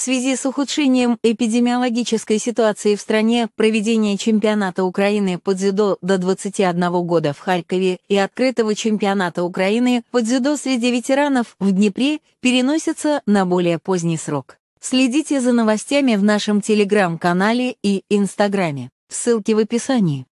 В связи с ухудшением эпидемиологической ситуации в стране, проведение чемпионата Украины по дзюдо до 21 года в Харькове и открытого чемпионата Украины по дзюдо среди ветеранов в Днепре переносятся на более поздний срок. Следите за новостями в нашем телеграм-канале и инстаграме. Ссылки в описании.